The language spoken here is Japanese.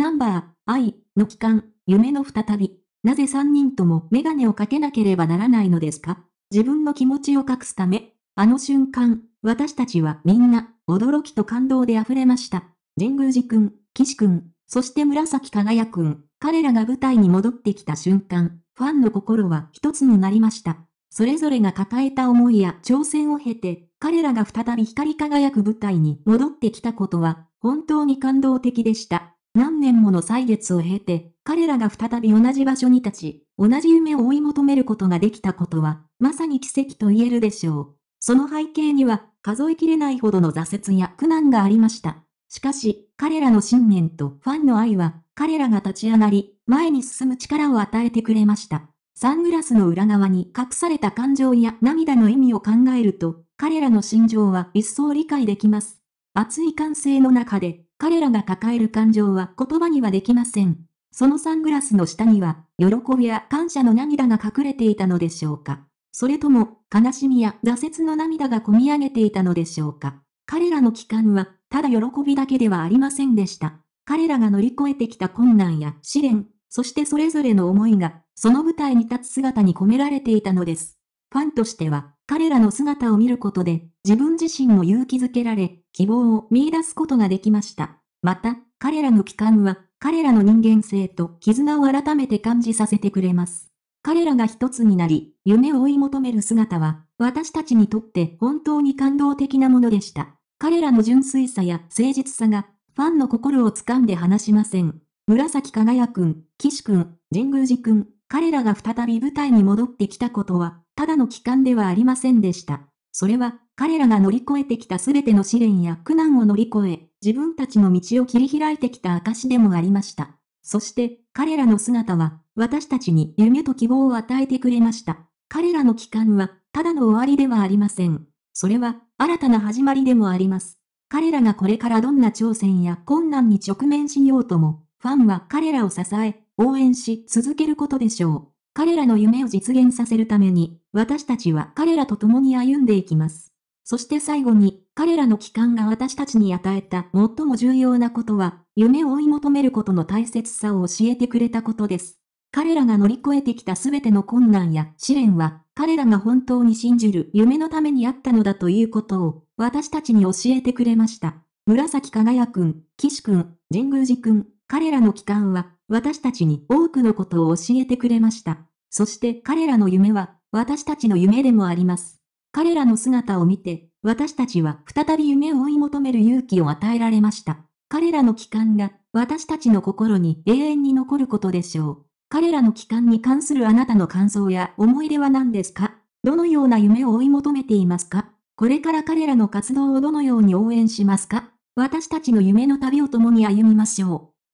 ナンバー、愛、の期間、夢の再び。なぜ3人ともメガネをかけなければならないのですか自分の気持ちを隠すため、あの瞬間、私たちはみんな、驚きと感動で溢れました。神宮寺くん、岸くん、そして紫輝くん、彼らが舞台に戻ってきた瞬間、ファンの心は一つになりました。それぞれが抱えた思いや挑戦を経て、彼らが再び光り輝く舞台に戻ってきたことは、本当に感動的でした。何年もの歳月を経て、彼らが再び同じ場所に立ち、同じ夢を追い求めることができたことは、まさに奇跡と言えるでしょう。その背景には、数えきれないほどの挫折や苦難がありました。しかし、彼らの信念とファンの愛は、彼らが立ち上がり、前に進む力を与えてくれました。サングラスの裏側に隠された感情や涙の意味を考えると、彼らの心情は一層理解できます。熱い歓声の中で、彼らが抱える感情は言葉にはできません。そのサングラスの下には、喜びや感謝の涙が隠れていたのでしょうか。それとも、悲しみや挫折の涙がこみ上げていたのでしょうか。彼らの期間は、ただ喜びだけではありませんでした。彼らが乗り越えてきた困難や試練、そしてそれぞれの思いが、その舞台に立つ姿に込められていたのです。ファンとしては、彼らの姿を見ることで、自分自身も勇気づけられ、希望を見出すことができました。また、彼らの帰還は、彼らの人間性と絆を改めて感じさせてくれます。彼らが一つになり、夢を追い求める姿は、私たちにとって本当に感動的なものでした。彼らの純粋さや誠実さが、ファンの心を掴んで離しません。紫輝くん、岸くん、神宮寺くん、彼らが再び舞台に戻ってきたことは、ただの帰還ではありませんでした。それは、彼らが乗り越えてきた全ての試練や苦難を乗り越え、自分たちの道を切り開いてきた証でもありました。そして、彼らの姿は、私たちに夢と希望を与えてくれました。彼らの期間は、ただの終わりではありません。それは、新たな始まりでもあります。彼らがこれからどんな挑戦や困難に直面しようとも、ファンは彼らを支え、応援し続けることでしょう。彼らの夢を実現させるために、私たちは彼らと共に歩んでいきます。そして最後に、彼らの期間が私たちに与えた最も重要なことは、夢を追い求めることの大切さを教えてくれたことです。彼らが乗り越えてきたすべての困難や試練は、彼らが本当に信じる夢のためにあったのだということを、私たちに教えてくれました。紫輝くん、岸くん、神宮寺くん、彼らの期間は、私たちに多くのことを教えてくれました。そして彼らの夢は、私たちの夢でもあります。彼らの姿を見て、私たちは再び夢を追い求める勇気を与えられました。彼らの帰還が、私たちの心に永遠に残ることでしょう。彼らの帰還に関するあなたの感想や思い出は何ですかどのような夢を追い求めていますかこれから彼らの活動をどのように応援しますか私たちの夢の旅を共に歩みましょう。